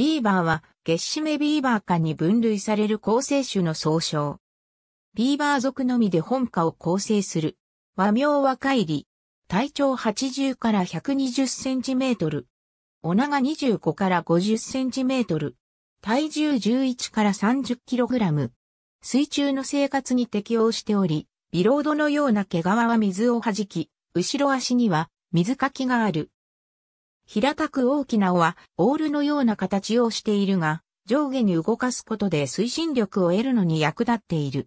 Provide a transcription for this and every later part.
ビーバーは、月締めビーバー間に分類される構成種の総称。ビーバー族のみで本家を構成する。和名は海里。体長80から120センチメートル。お長25から50センチメートル。体重11から30キログラム。水中の生活に適応しており、ビロードのような毛皮は水を弾き、後ろ足には水かきがある。平たく大きな尾はオールのような形をしているが、上下に動かすことで推進力を得るのに役立っている。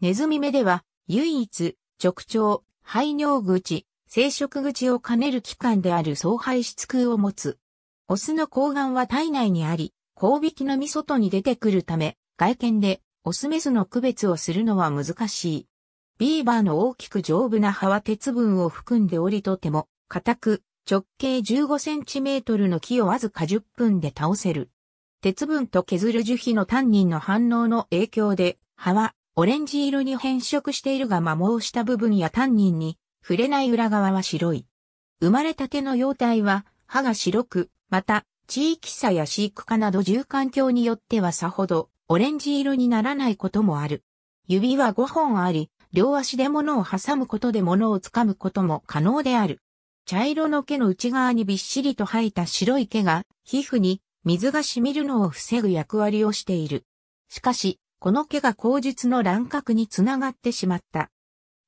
ネズミ目では唯一直腸、排尿口、生殖口を兼ねる器官である総排出腔を持つ。オスの睾丸は体内にあり、交尾器のみ外に出てくるため、外見でオスメスの区別をするのは難しい。ビーバーの大きく丈夫な葉は鉄分を含んでおりとても、硬く、直径 15cm の木をわずか10分で倒せる。鉄分と削る樹皮のタンニンの反応の影響で、葉はオレンジ色に変色しているが摩耗した部分やタンニンに触れない裏側は白い。生まれたての幼体は歯が白く、また地域差や飼育化など住環境によってはさほどオレンジ色にならないこともある。指は5本あり、両足で物を挟むことで物を掴むことも可能である。茶色の毛の内側にびっしりと生えた白い毛が、皮膚に水が染みるのを防ぐ役割をしている。しかし、この毛が口述の乱獲につながってしまった。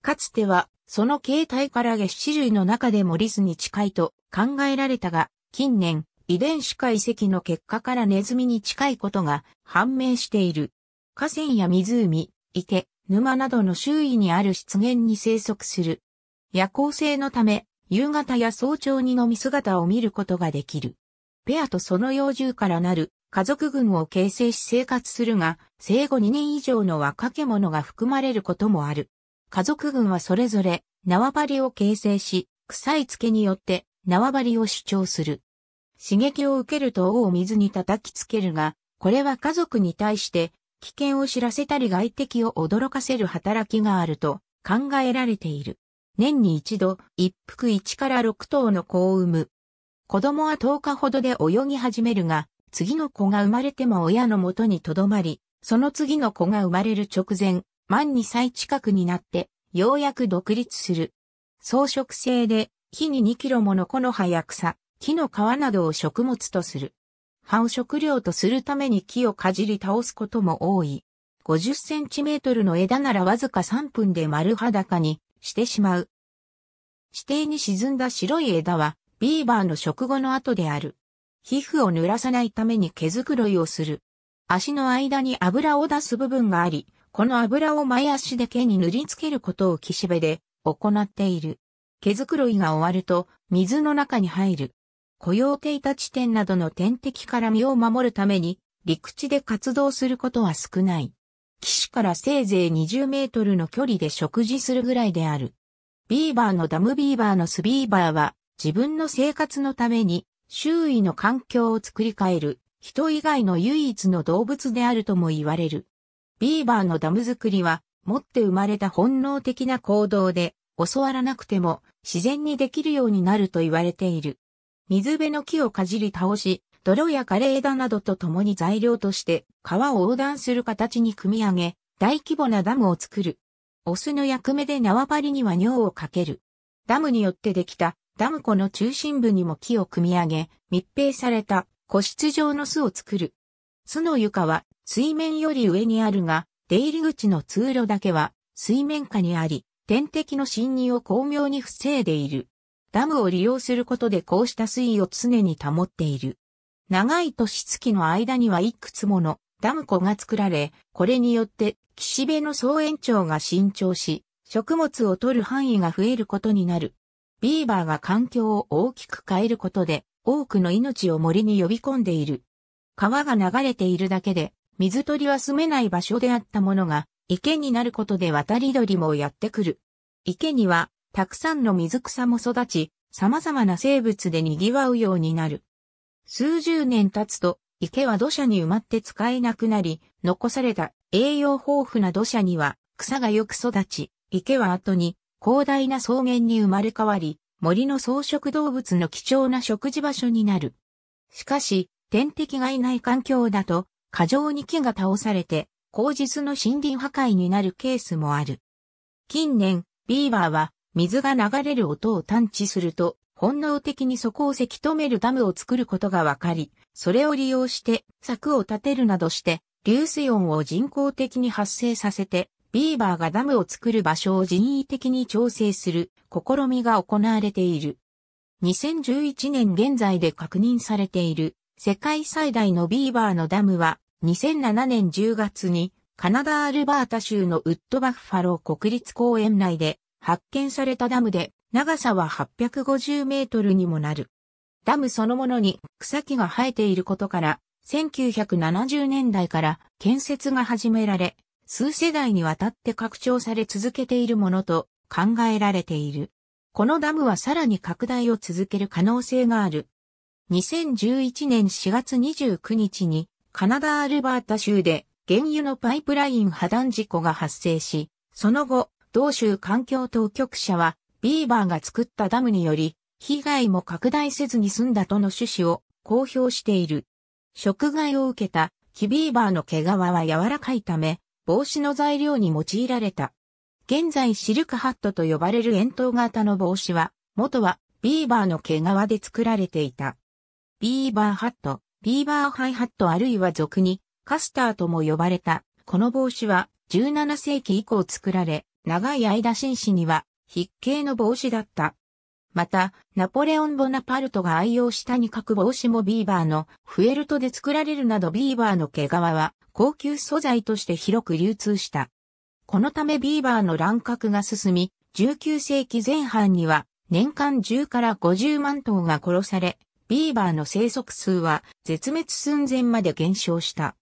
かつては、その形態から下種類の中でもリスに近いと考えられたが、近年、遺伝子解析の結果からネズミに近いことが判明している。河川や湖、池、沼などの周囲にある湿原に生息する。夜行性のため、夕方や早朝にのみ姿を見ることができる。ペアとその幼獣からなる家族群を形成し生活するが、生後2年以上の若け者が含まれることもある。家族群はそれぞれ縄張りを形成し、臭い付けによって縄張りを主張する。刺激を受けると尾を水に叩きつけるが、これは家族に対して危険を知らせたり外敵を驚かせる働きがあると考えられている。年に一度、一服一から六頭の子を産む。子供は10日ほどで泳ぎ始めるが、次の子が生まれても親の元に留まり、その次の子が生まれる直前、満2歳近くになって、ようやく独立する。草食性で、木に2キロもの木の葉や草、木の皮などを食物とする。葉を食料とするために木をかじり倒すことも多い。50センチメートルの枝ならわずか3分で丸裸にしてしまう。地底に沈んだ白い枝は、ビーバーの食後の後である。皮膚を濡らさないために毛づくろいをする。足の間に油を出す部分があり、この油を前足で毛に塗りつけることを岸辺で行っている。毛づくろいが終わると、水の中に入る。雇用ていた地点などの天敵から身を守るために、陸地で活動することは少ない。岸からせいぜい20メートルの距離で食事するぐらいである。ビーバーのダムビーバーのスビーバーは自分の生活のために周囲の環境を作り変える人以外の唯一の動物であるとも言われる。ビーバーのダム作りは持って生まれた本能的な行動で教わらなくても自然にできるようになると言われている。水辺の木をかじり倒し、泥や枯れ枝などと共に材料として川を横断する形に組み上げ、大規模なダムを作る。オスの役目で縄張りには尿をかける。ダムによってできたダム湖の中心部にも木を組み上げ、密閉された個室状の巣を作る。巣の床は水面より上にあるが、出入り口の通路だけは水面下にあり、天敵の侵入を巧妙に防いでいる。ダムを利用することでこうした水位を常に保っている。長い年月の間にはいくつものダム湖が作られ、これによって岸辺の総延長が伸長し、食物を取る範囲が増えることになる。ビーバーが環境を大きく変えることで、多くの命を森に呼び込んでいる。川が流れているだけで、水鳥は住めない場所であったものが、池になることで渡り鳥もやってくる。池には、たくさんの水草も育ち、様々な生物で賑わうようになる。数十年経つと、池は土砂に埋まって使えなくなり、残された栄養豊富な土砂には草がよく育ち、池は後に広大な草原に生まれ変わり、森の草食動物の貴重な食事場所になる。しかし、天敵がいない環境だと、過剰に木が倒されて、口実の森林破壊になるケースもある。近年、ビーバーは水が流れる音を探知すると、本能的にそこをせき止めるダムを作ることが分かり、それを利用して柵を立てるなどして、流水音を人工的に発生させて、ビーバーがダムを作る場所を人為的に調整する試みが行われている。2011年現在で確認されている世界最大のビーバーのダムは2007年10月にカナダアルバータ州のウッドバッファロー国立公園内で発見されたダムで長さは850メートルにもなる。ダムそのものに草木が生えていることから、1970年代から建設が始められ、数世代にわたって拡張され続けているものと考えられている。このダムはさらに拡大を続ける可能性がある。2011年4月29日にカナダ・アルバータ州で原油のパイプライン破断事故が発生し、その後、同州環境当局者はビーバーが作ったダムにより、被害も拡大せずに済んだとの趣旨を公表している。食害を受けた木ビーバーの毛皮は柔らかいため、帽子の材料に用いられた。現在シルクハットと呼ばれる円筒型の帽子は、元はビーバーの毛皮で作られていた。ビーバーハット、ビーバーハイハットあるいは俗にカスターとも呼ばれた。この帽子は17世紀以降作られ、長い間紳士には筆形の帽子だった。また、ナポレオン・ボナパルトが愛用したに書く帽子もビーバーのフェルトで作られるなどビーバーの毛皮は高級素材として広く流通した。このためビーバーの乱獲が進み、19世紀前半には年間10から50万頭が殺され、ビーバーの生息数は絶滅寸前まで減少した。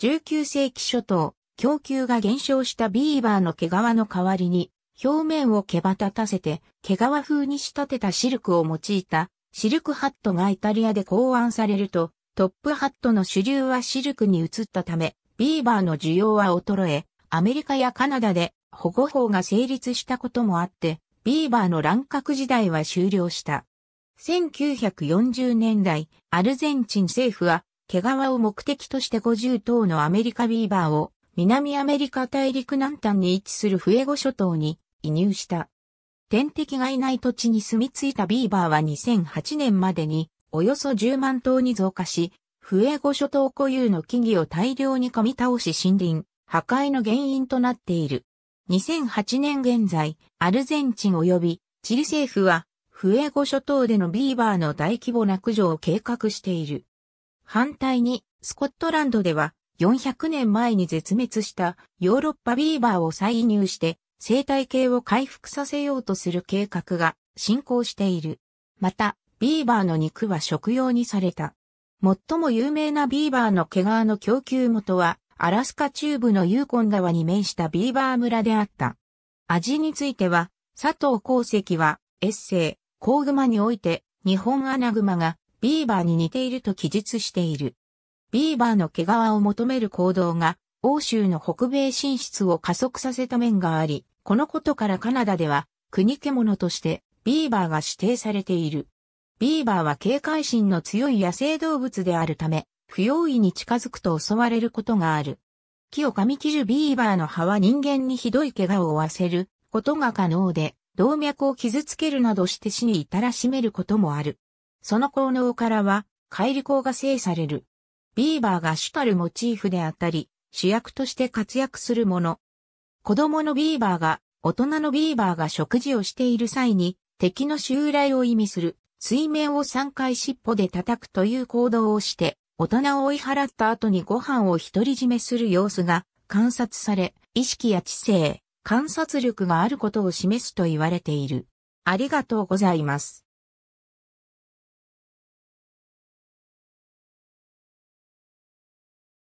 19世紀初頭、供給が減少したビーバーの毛皮の代わりに、表面を毛羽立たせて、毛皮風に仕立てたシルクを用いた、シルクハットがイタリアで考案されると、トップハットの主流はシルクに移ったため、ビーバーの需要は衰え、アメリカやカナダで保護法が成立したこともあって、ビーバーの乱獲時代は終了した。1940年代、アルゼンチン政府は、毛皮を目的として50頭のアメリカビーバーを、南アメリカ大陸南端に位置するフエゴ諸島に移入した。天敵がいない土地に住み着いたビーバーは2008年までにおよそ10万頭に増加し、フエゴ諸島固有の木々を大量に噛み倒し森林、破壊の原因となっている。2008年現在、アルゼンチン及びチリ政府はフエゴ諸島でのビーバーの大規模な駆除を計画している。反対に、スコットランドでは400年前に絶滅したヨーロッパビーバーを再移入して生態系を回復させようとする計画が進行している。また、ビーバーの肉は食用にされた。最も有名なビーバーの毛皮の供給元は、アラスカ中部のユーコン川に面したビーバー村であった。味については、佐藤功石は、エッセイ、コウグマにおいて、日本アナグマがビーバーに似ていると記述している。ビーバーの毛皮を求める行動が欧州の北米進出を加速させた面があり、このことからカナダでは国獣としてビーバーが指定されている。ビーバーは警戒心の強い野生動物であるため、不用意に近づくと襲われることがある。木を噛み切るビーバーの葉は人間にひどい怪我を負わせることが可能で、動脈を傷つけるなどして死に至らしめることもある。その効能からは、乖離口が制される。ビーバーが主たるモチーフであったり、主役として活躍するもの。子供のビーバーが、大人のビーバーが食事をしている際に、敵の襲来を意味する、水面を3回尻尾で叩くという行動をして、大人を追い払った後にご飯を独り占めする様子が観察され、意識や知性、観察力があることを示すと言われている。ありがとうございます。